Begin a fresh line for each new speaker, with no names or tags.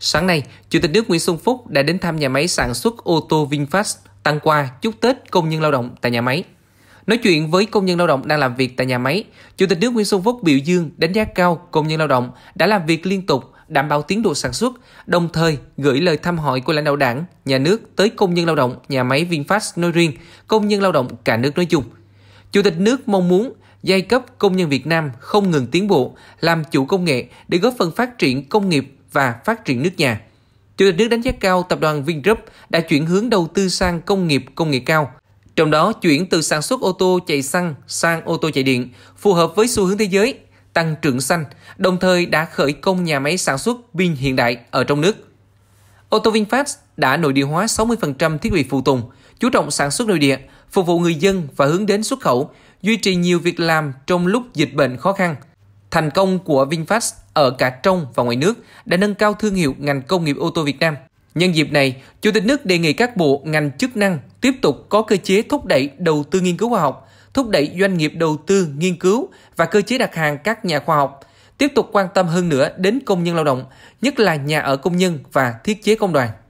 Sáng nay, Chủ tịch nước Nguyễn Xuân Phúc đã đến thăm nhà máy sản xuất ô tô VinFast tặng quà chúc Tết công nhân lao động tại nhà máy. Nói chuyện với công nhân lao động đang làm việc tại nhà máy, Chủ tịch nước Nguyễn Xuân Phúc biểu dương đánh giá cao công nhân lao động đã làm việc liên tục, đảm bảo tiến độ sản xuất, đồng thời gửi lời thăm hỏi của lãnh đạo đảng, nhà nước tới công nhân lao động nhà máy VinFast nói riêng, công nhân lao động cả nước nói chung. Chủ tịch nước mong muốn giai cấp công nhân Việt Nam không ngừng tiến bộ, làm chủ công nghệ để góp phần phát triển công nghiệp và phát triển nước nhà. Chủ tịch nước đánh giá cao tập đoàn Vingroup đã chuyển hướng đầu tư sang công nghiệp công nghệ cao, trong đó chuyển từ sản xuất ô tô chạy xăng sang ô tô chạy điện, phù hợp với xu hướng thế giới, tăng trưởng xanh, đồng thời đã khởi công nhà máy sản xuất pin hiện đại ở trong nước. Ô tô VinFast đã nội địa hóa 60% thiết bị phụ tùng, chú trọng sản xuất nội địa, phục vụ người dân và hướng đến xuất khẩu, duy trì nhiều việc làm trong lúc dịch bệnh khó khăn – Thành công của VinFast ở cả trong và ngoài nước đã nâng cao thương hiệu ngành công nghiệp ô tô Việt Nam. Nhân dịp này, Chủ tịch nước đề nghị các bộ ngành chức năng tiếp tục có cơ chế thúc đẩy đầu tư nghiên cứu khoa học, thúc đẩy doanh nghiệp đầu tư nghiên cứu và cơ chế đặt hàng các nhà khoa học, tiếp tục quan tâm hơn nữa đến công nhân lao động, nhất là nhà ở công nhân và thiết chế công đoàn.